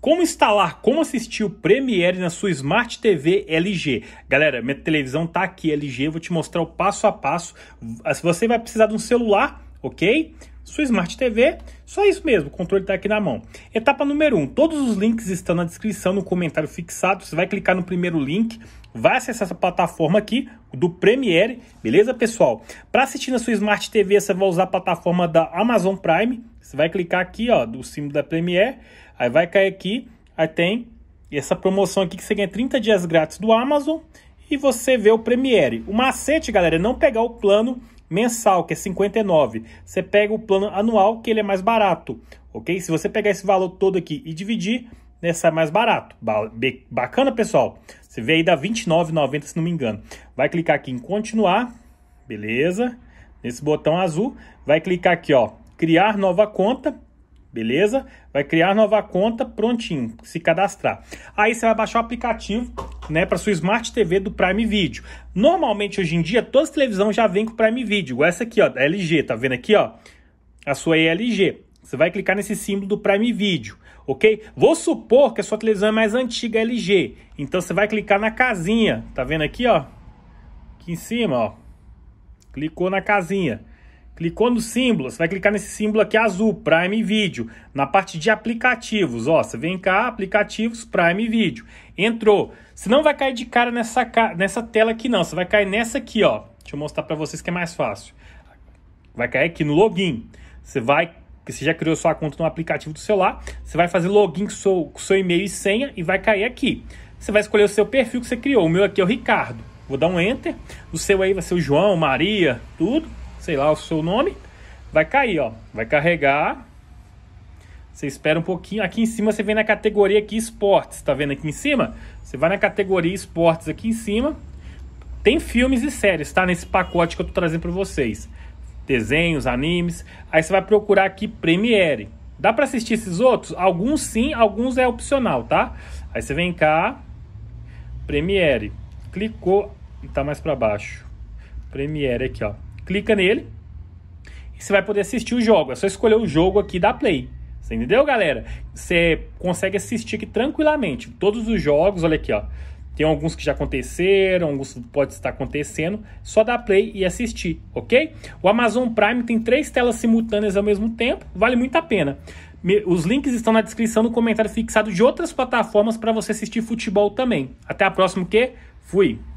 Como instalar, como assistir o Premiere na sua Smart TV LG? Galera, minha televisão tá aqui LG, vou te mostrar o passo a passo. Você vai precisar de um celular, ok? sua Smart TV. Só isso mesmo, o controle está aqui na mão. Etapa número 1. Um, todos os links estão na descrição, no comentário fixado. Você vai clicar no primeiro link, vai acessar essa plataforma aqui, do Premiere, beleza, pessoal? Para assistir na sua Smart TV, você vai usar a plataforma da Amazon Prime. Você vai clicar aqui, ó, do símbolo da Premiere. Aí vai cair aqui, aí tem essa promoção aqui que você ganha 30 dias grátis do Amazon e você vê o Premiere. O macete, galera, é não pegar o plano mensal, que é 59. Você pega o plano anual, que ele é mais barato, ok? Se você pegar esse valor todo aqui e dividir, né, sai mais barato. Bacana, pessoal? Você vê aí dá 29,90, se não me engano. Vai clicar aqui em continuar, beleza? Nesse botão azul, vai clicar aqui, ó, criar nova conta, beleza? Vai criar nova conta, prontinho, se cadastrar. Aí você vai baixar o aplicativo né, para sua Smart TV do Prime Video. Normalmente hoje em dia todas as televisões já vêm com Prime Video, igual essa aqui, ó, da LG, tá vendo aqui, ó? A sua é lg Você vai clicar nesse símbolo do Prime Video, ok? Vou supor que a sua televisão é mais antiga LG, então você vai clicar na casinha, tá vendo aqui, ó? Aqui em cima, ó. Clicou na casinha. Clicou no símbolo, você vai clicar nesse símbolo aqui azul, Prime Video. Na parte de aplicativos, ó, você vem cá, aplicativos, Prime Video. Entrou. Você não vai cair de cara nessa, nessa tela aqui não, você vai cair nessa aqui, ó. Deixa eu mostrar para vocês que é mais fácil. Vai cair aqui no login. Você vai que você já criou sua conta no aplicativo do celular, você vai fazer login com seu, com seu e-mail e senha e vai cair aqui. Você vai escolher o seu perfil que você criou. O meu aqui é o Ricardo. Vou dar um enter. O seu aí vai ser o João, Maria, tudo sei lá o seu nome, vai cair, ó. Vai carregar. Você espera um pouquinho. Aqui em cima você vem na categoria aqui esportes, tá vendo aqui em cima? Você vai na categoria esportes aqui em cima. Tem filmes e séries, tá? Nesse pacote que eu tô trazendo para vocês. Desenhos, animes. Aí você vai procurar aqui Premiere. Dá para assistir esses outros? Alguns sim, alguns é opcional, tá? Aí você vem cá, Premiere. Clicou e tá mais para baixo. Premiere aqui, ó clica nele e você vai poder assistir o jogo. É só escolher o jogo aqui da Play. Você entendeu, galera? Você consegue assistir aqui tranquilamente. Todos os jogos, olha aqui, ó. Tem alguns que já aconteceram, alguns pode estar acontecendo. Só dá play e assistir, ok? O Amazon Prime tem três telas simultâneas ao mesmo tempo, vale muito a pena. Os links estão na descrição no comentário fixado de outras plataformas para você assistir futebol também. Até a próxima, que fui.